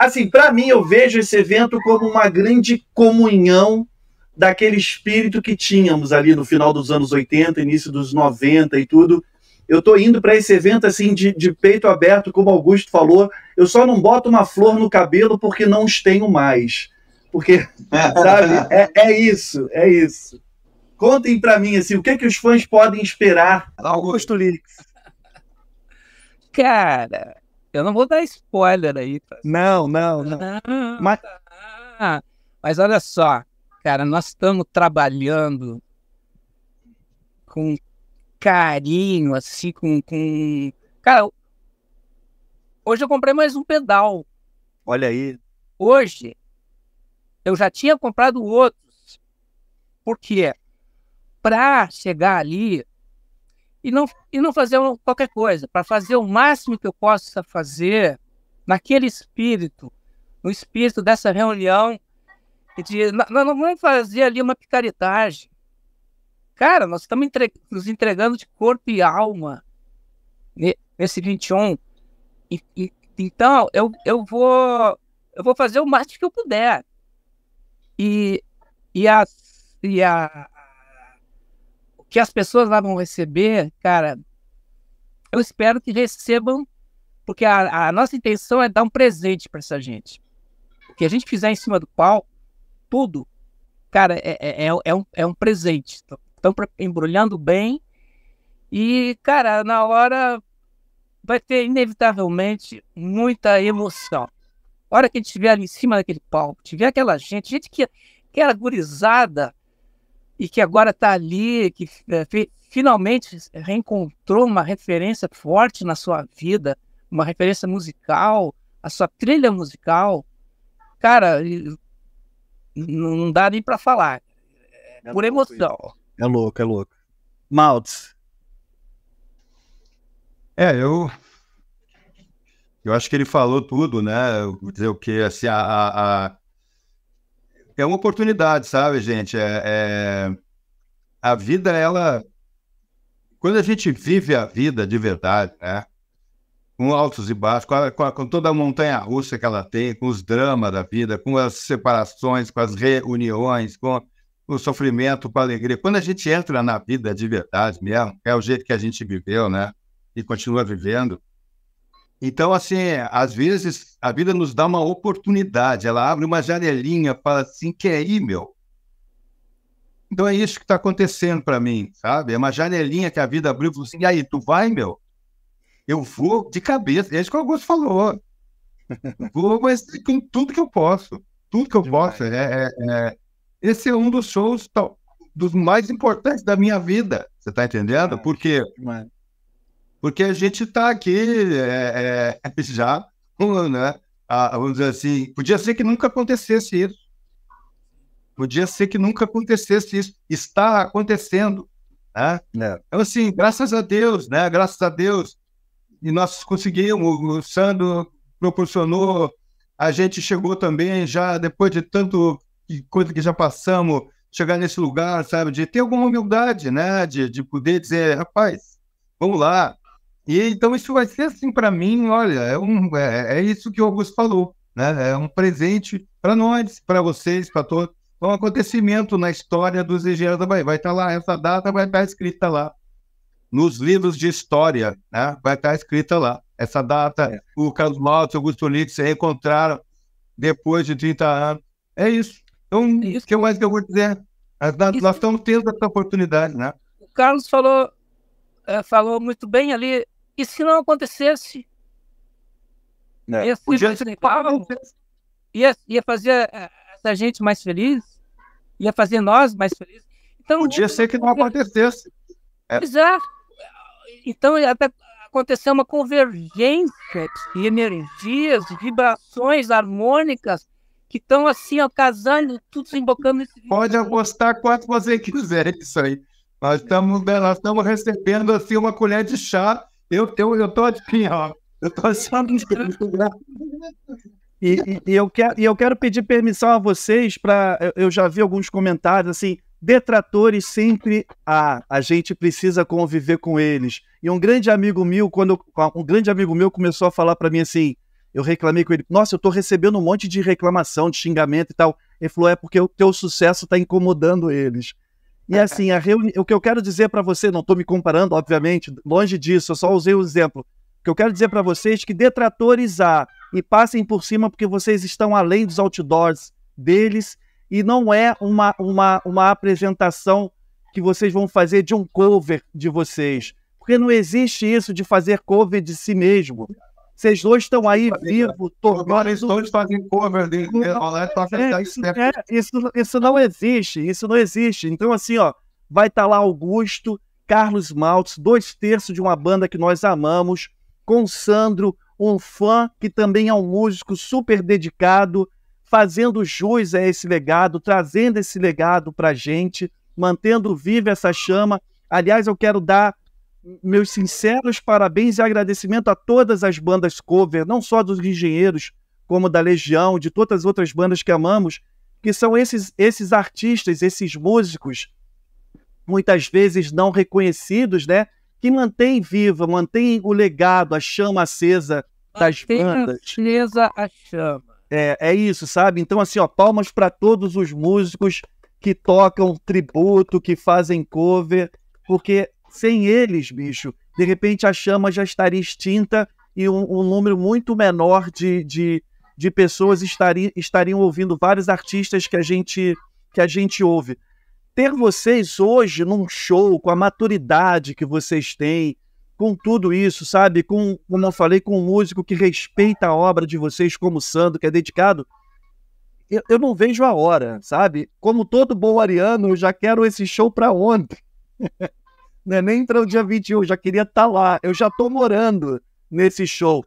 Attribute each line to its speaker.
Speaker 1: Assim, para mim, eu vejo esse evento como uma grande comunhão daquele espírito que tínhamos ali no final dos anos 80, início dos 90 e tudo. Eu tô indo para esse evento assim de, de peito aberto, como Augusto falou. Eu só não boto uma flor no cabelo porque não os tenho mais. Porque, sabe, é, é isso, é isso. Contem para mim assim, o que é que os fãs podem esperar? Augusto Lix.
Speaker 2: Cara, eu não vou dar spoiler aí. Tá? Não, não, não. mas... Tá. mas olha só, cara, nós estamos trabalhando com carinho, assim, com, com. Cara, hoje eu comprei mais um pedal. Olha aí. Hoje, eu já tinha comprado outros. Por quê? Pra chegar ali, e não, e não fazer qualquer coisa, para fazer o máximo que eu possa fazer naquele espírito, no espírito dessa reunião, de, nós não vamos é fazer ali uma picaretagem. Cara, nós estamos entre, nos entregando de corpo e alma nesse 21. E, e, então, eu, eu, vou, eu vou fazer o máximo que eu puder. E, e, a, e a, que as pessoas lá vão receber, cara, eu espero que recebam, porque a, a nossa intenção é dar um presente para essa gente. O que a gente fizer em cima do palco, tudo, cara, é, é, é, é, um, é um presente. Estão embrulhando bem. E, cara, na hora vai ter inevitavelmente muita emoção. A hora que a gente estiver ali em cima daquele palco, tiver aquela gente, gente que, que era é gurizada, e que agora está ali, que é, finalmente reencontrou uma referência forte na sua vida, uma referência musical, a sua trilha musical, cara, não dá nem para falar. É, é por emoção. Isso.
Speaker 1: É louco, é louco. Maltz.
Speaker 3: É, eu. Eu acho que ele falou tudo, né? Vou dizer o que, assim, a, a, é uma oportunidade, sabe, gente? É, é, A vida, ela. Quando a gente vive a vida de verdade, né? Com altos e baixos, com, a, com, a, com toda a montanha russa que ela tem, com os dramas da vida, com as separações, com as reuniões, com o sofrimento, com a alegria. Quando a gente entra na vida de verdade mesmo, é o jeito que a gente viveu, né? E continua vivendo então, assim, às vezes a vida nos dá uma oportunidade, ela abre uma janelinha, fala assim, quer ir, meu? Então é isso que está acontecendo para mim, sabe? É uma janelinha que a vida abriu e falou assim, e aí, tu vai, meu? Eu vou de cabeça, é isso que o Augusto falou. vou, mas com tudo que eu posso, tudo que eu Demais. posso. É, é, é, Esse é um dos shows tal, dos mais importantes da minha vida, você está entendendo? Demais. Porque... Demais porque a gente está aqui é, é, já, né, ah, vamos dizer assim, podia ser que nunca acontecesse isso. Podia ser que nunca acontecesse isso. Está acontecendo. Né? É. Então, assim, graças a Deus, né? Graças a Deus. E nós conseguimos, o Sandro proporcionou, a gente chegou também já, depois de tanto coisa que já passamos, chegar nesse lugar, sabe? De ter alguma humildade, né? De, de poder dizer, rapaz, vamos lá, e então isso vai ser assim para mim, olha, é, um, é, é, isso que o Augusto falou, né? É um presente para nós, para vocês, para todos. É um acontecimento na história dos engenheiros da Bahia. Vai estar tá lá, essa data vai estar tá escrita lá. Nos livros de história, né? Vai estar tá escrita lá. Essa data, é. o Carlos Maltz e o Augusto Lix se reencontraram depois de 30 anos. É isso. Então, é o que mais que eu vou dizer? Nós, estamos tendo essa oportunidade, né?
Speaker 2: O Carlos falou, eh, falou muito bem ali e se não acontecesse? É. Ia, ia, ia fazer é, essa gente mais feliz? Ia fazer nós mais felizes? Então, Podia ser que não acontecesse. É. Então, até aconteceu uma convergência de energias, de vibrações harmônicas que estão assim, ó, casando, tudo se embocando. Nesse... Pode apostar quanto
Speaker 3: você quiser isso aí. Nós estamos, né, nós estamos recebendo assim uma colher de chá
Speaker 1: eu, eu, eu tô assim, ó. Eu tô só no e, e, e, eu quero, eu quero pedir permissão a vocês para. Eu já vi alguns comentários assim. Detratores sempre há, a gente precisa conviver com eles. E um grande amigo meu, quando um grande amigo meu começou a falar para mim assim, eu reclamei com ele, nossa, eu tô recebendo um monte de reclamação, de xingamento e tal. Ele falou, é porque o teu sucesso tá incomodando eles. E assim, reuni... o que eu quero dizer para você, não estou me comparando, obviamente, longe disso, eu só usei o exemplo. O que eu quero dizer para vocês é que detratores há e passem por cima porque vocês estão além dos outdoors deles e não é uma, uma, uma apresentação que vocês vão fazer de um cover de vocês. Porque não existe isso de fazer cover de si mesmo. Vocês dois estão aí vivos, tornando. os dois fazem cover de é, é, tá é, isso, não existe, isso não existe. Então, assim, ó, vai estar tá lá Augusto, Carlos Maltz, dois terços de uma banda que nós amamos, com Sandro, um fã que também é um músico super dedicado, fazendo jus a esse legado, trazendo esse legado para gente, mantendo viva essa chama. Aliás, eu quero dar meus sinceros parabéns e agradecimento a todas as bandas cover, não só dos Engenheiros, como da Legião, de todas as outras bandas que amamos, que são esses, esses artistas, esses músicos, muitas vezes não reconhecidos, né? Que mantém viva, mantém o legado, a chama acesa das mantém bandas. Acesa a chama. É, é isso, sabe? Então, assim, ó, palmas para todos os músicos que tocam tributo, que fazem cover, porque sem eles, bicho, de repente a chama já estaria extinta e um, um número muito menor de, de, de pessoas estariam, estariam ouvindo vários artistas que a gente que a gente ouve. Ter vocês hoje num show, com a maturidade que vocês têm, com tudo isso, sabe? Com, como eu falei, com um músico que respeita a obra de vocês, como o Sandro, que é dedicado. Eu, eu não vejo a hora, sabe? Como todo bom ariano, eu já quero esse show para ontem. Né, nem para o dia 21, eu já queria estar tá lá, eu já estou morando nesse show.